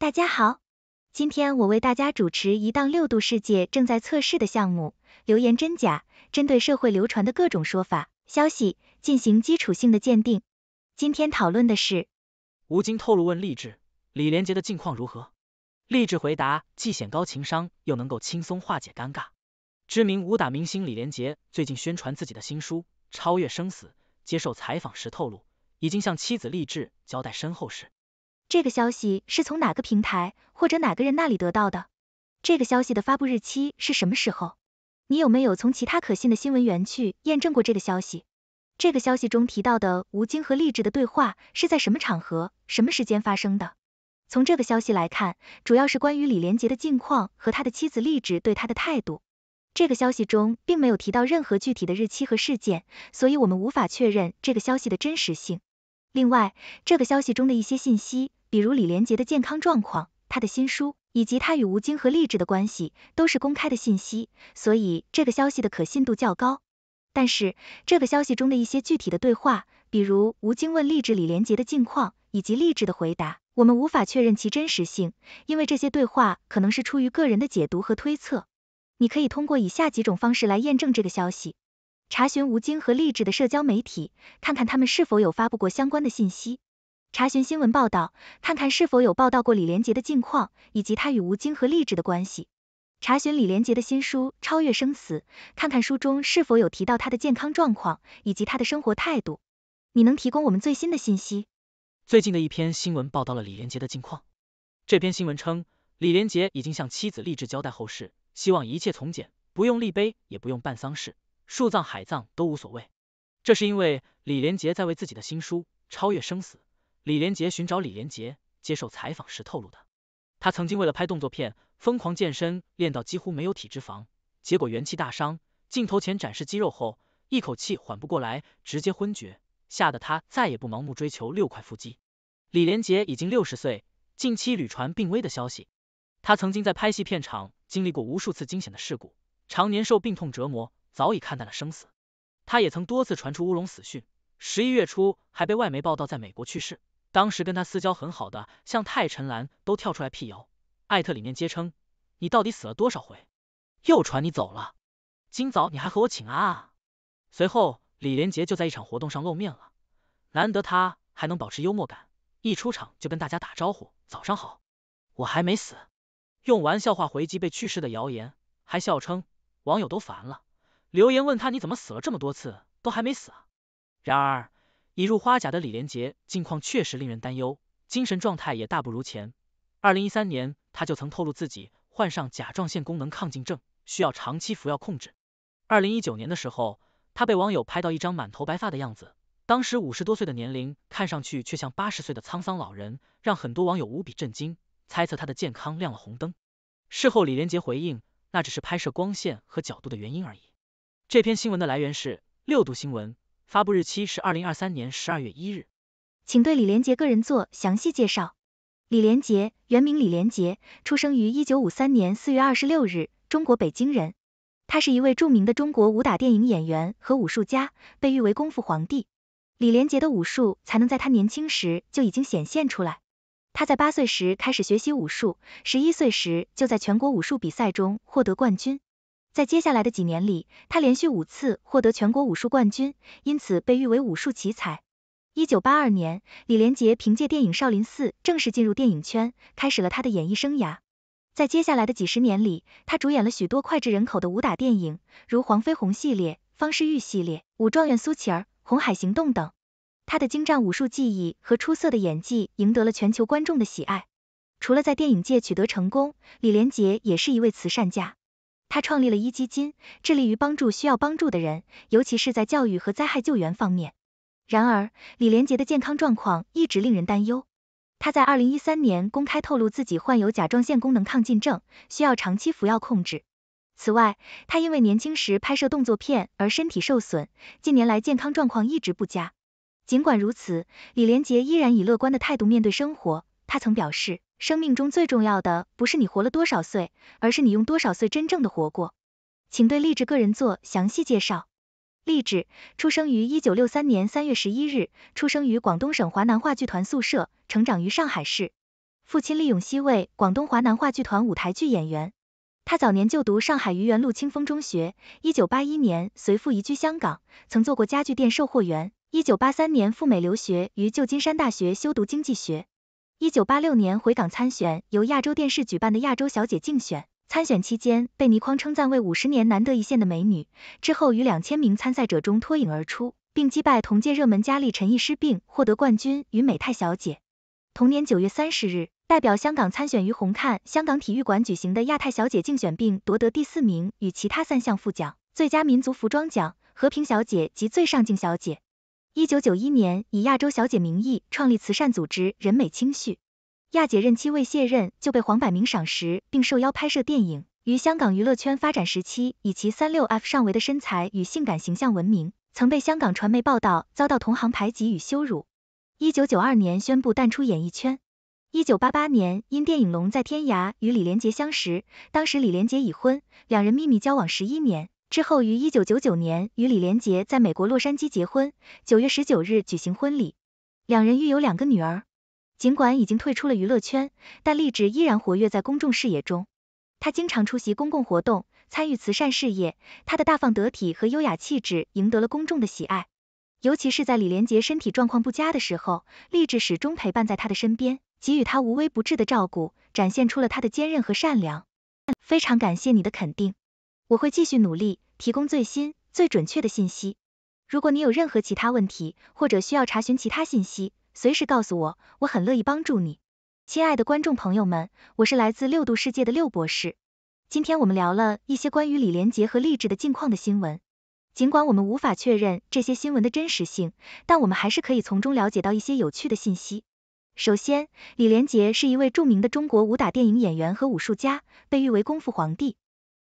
大家好，今天我为大家主持一档六度世界正在测试的项目，留言真假，针对社会流传的各种说法、消息进行基础性的鉴定。今天讨论的是，吴京透露问励志，李连杰的近况如何？励志回答，既显高情商，又能够轻松化解尴尬。知名武打明星李连杰最近宣传自己的新书《超越生死》，接受采访时透露，已经向妻子励志交代身后事。这个消息是从哪个平台或者哪个人那里得到的？这个消息的发布日期是什么时候？你有没有从其他可信的新闻源去验证过这个消息？这个消息中提到的吴京和励志的对话是在什么场合、什么时间发生的？从这个消息来看，主要是关于李连杰的近况和他的妻子励志对他的态度。这个消息中并没有提到任何具体的日期和事件，所以我们无法确认这个消息的真实性。另外，这个消息中的一些信息。比如李连杰的健康状况、他的新书，以及他与吴京和励志的关系，都是公开的信息，所以这个消息的可信度较高。但是，这个消息中的一些具体的对话，比如吴京问励志李连杰的近况，以及励志的回答，我们无法确认其真实性，因为这些对话可能是出于个人的解读和推测。你可以通过以下几种方式来验证这个消息：查询吴京和励志的社交媒体，看看他们是否有发布过相关的信息。查询新闻报道，看看是否有报道过李连杰的近况，以及他与吴京和励志的关系。查询李连杰的新书《超越生死》，看看书中是否有提到他的健康状况以及他的生活态度。你能提供我们最新的信息？最近的一篇新闻报道了李连杰的近况。这篇新闻称，李连杰已经向妻子励志交代后事，希望一切从简，不用立碑，也不用办丧事，树葬、海葬都无所谓。这是因为李连杰在为自己的新书《超越生死》。李连杰寻找李连杰，接受采访时透露的，他曾经为了拍动作片疯狂健身，练到几乎没有体脂肪，结果元气大伤，镜头前展示肌肉后，一口气缓不过来，直接昏厥，吓得他再也不盲目追求六块腹肌。李连杰已经六十岁，近期屡传病危的消息。他曾经在拍戏片场经历过无数次惊险的事故，常年受病痛折磨，早已看淡了生死。他也曾多次传出乌龙死讯，十一月初还被外媒报道在美国去世。当时跟他私交很好的向太陈岚都跳出来辟谣，艾特里面皆称，你到底死了多少回？又传你走了，今早你还和我请安啊？随后李连杰就在一场活动上露面了，难得他还能保持幽默感，一出场就跟大家打招呼，早上好，我还没死，用玩笑话回击被去世的谣言，还笑称网友都烦了，留言问他你怎么死了这么多次都还没死啊？然而。已入花甲的李连杰近况确实令人担忧，精神状态也大不如前。二零一三年，他就曾透露自己患上甲状腺功能亢进症，需要长期服药控制。二零一九年的时候，他被网友拍到一张满头白发的样子，当时五十多岁的年龄，看上去却像八十岁的沧桑老人，让很多网友无比震惊，猜测他的健康亮了红灯。事后，李连杰回应，那只是拍摄光线和角度的原因而已。这篇新闻的来源是六度新闻。发布日期是二零二三年十二月一日。请对李连杰个人做详细介绍。李连杰，原名李连杰，出生于一九五三年四月二十六日，中国北京人。他是一位著名的中国武打电影演员和武术家，被誉为功夫皇帝。李连杰的武术才能在他年轻时就已经显现出来。他在八岁时开始学习武术，十一岁时就在全国武术比赛中获得冠军。在接下来的几年里，他连续五次获得全国武术冠军，因此被誉为武术奇才。一九八二年，李连杰凭借电影《少林寺》正式进入电影圈，开始了他的演艺生涯。在接下来的几十年里，他主演了许多脍炙人口的武打电影，如《黄飞鸿》系列、《方世玉》系列、《武状元苏乞儿》、《红海行动》等。他的精湛武术技艺和出色的演技赢得了全球观众的喜爱。除了在电影界取得成功，李连杰也是一位慈善家。他创立了一基金，致力于帮助需要帮助的人，尤其是在教育和灾害救援方面。然而，李连杰的健康状况一直令人担忧。他在二零一三年公开透露自己患有甲状腺功能亢进症，需要长期服药控制。此外，他因为年轻时拍摄动作片而身体受损，近年来健康状况一直不佳。尽管如此，李连杰依然以乐观的态度面对生活。他曾表示。生命中最重要的不是你活了多少岁，而是你用多少岁真正的活过。请对励志个人做详细介绍。励志出生于一九六三年三月十一日，出生于广东省华南话剧团宿舍，成长于上海市。父亲利永熙为广东华南话剧团舞台剧演员。他早年就读上海愚园路清风中学。一九八一年随父移居香港，曾做过家具店售货员。一九八三年赴美留学，于旧金山大学修读经济学。一九八六年回港参选由亚洲电视举办的亚洲小姐竞选，参选期间被倪匡称赞为五十年难得一见的美女。之后于两千名参赛者中脱颖而出，并击败同届热门佳丽陈艺诗，并获得冠军与美泰小姐。同年九月三十日，代表香港参选于红磡香港体育馆举行的亚太小姐竞选，并夺得第四名与其他三项副奖：最佳民族服装奖、和平小姐及最上镜小姐。一九九一年以亚洲小姐名义创立慈善组织人美清绪”。亚姐任期未卸任就被黄百鸣赏识，并受邀拍摄电影。于香港娱乐圈发展时期，以其三六 F 上围的身材与性感形象闻名，曾被香港传媒报道遭到同行排挤与羞辱。一九九二年宣布淡出演艺圈。一九八八年因电影《龙在天涯》与李连杰相识，当时李连杰已婚，两人秘密交往十一年。之后于一九九九年与李连杰在美国洛杉矶结婚，九月十九日举行婚礼，两人育有两个女儿。尽管已经退出了娱乐圈，但励志依然活跃在公众视野中。他经常出席公共活动，参与慈善事业。他的大方得体和优雅气质赢得了公众的喜爱。尤其是在李连杰身体状况不佳的时候，励志始终陪伴在他的身边，给予他无微不至的照顾，展现出了他的坚韧和善良。非常感谢你的肯定。我会继续努力，提供最新、最准确的信息。如果你有任何其他问题或者需要查询其他信息，随时告诉我，我很乐意帮助你。亲爱的观众朋友们，我是来自六度世界的六博士。今天我们聊了一些关于李连杰和励志的近况的新闻，尽管我们无法确认这些新闻的真实性，但我们还是可以从中了解到一些有趣的信息。首先，李连杰是一位著名的中国武打电影演员和武术家，被誉为功夫皇帝。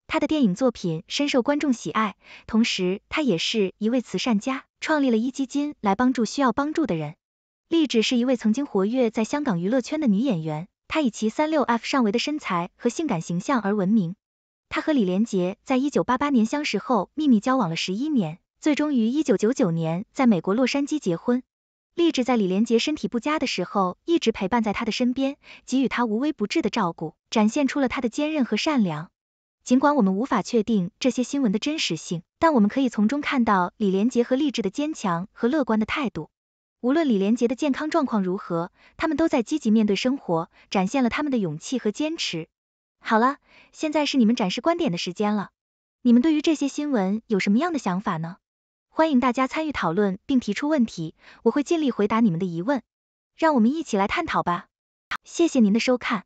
他的电影作品深受观众喜爱，同时他也是一位慈善家，创立了一基金来帮助需要帮助的人。励志是一位曾经活跃在香港娱乐圈的女演员，她以其三六 F 上围的身材和性感形象而闻名。她和李连杰在一九八八年相识后，秘密交往了十一年，最终于一九九九年在美国洛杉矶结婚。励志在李连杰身体不佳的时候，一直陪伴在他的身边，给予他无微不至的照顾，展现出了他的坚韧和善良。尽管我们无法确定这些新闻的真实性，但我们可以从中看到李连杰和励志的坚强和乐观的态度。无论李连杰的健康状况如何，他们都在积极面对生活，展现了他们的勇气和坚持。好了，现在是你们展示观点的时间了。你们对于这些新闻有什么样的想法呢？欢迎大家参与讨论并提出问题，我会尽力回答你们的疑问。让我们一起来探讨吧。谢谢您的收看。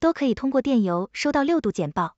都可以通过电邮收到六度简报。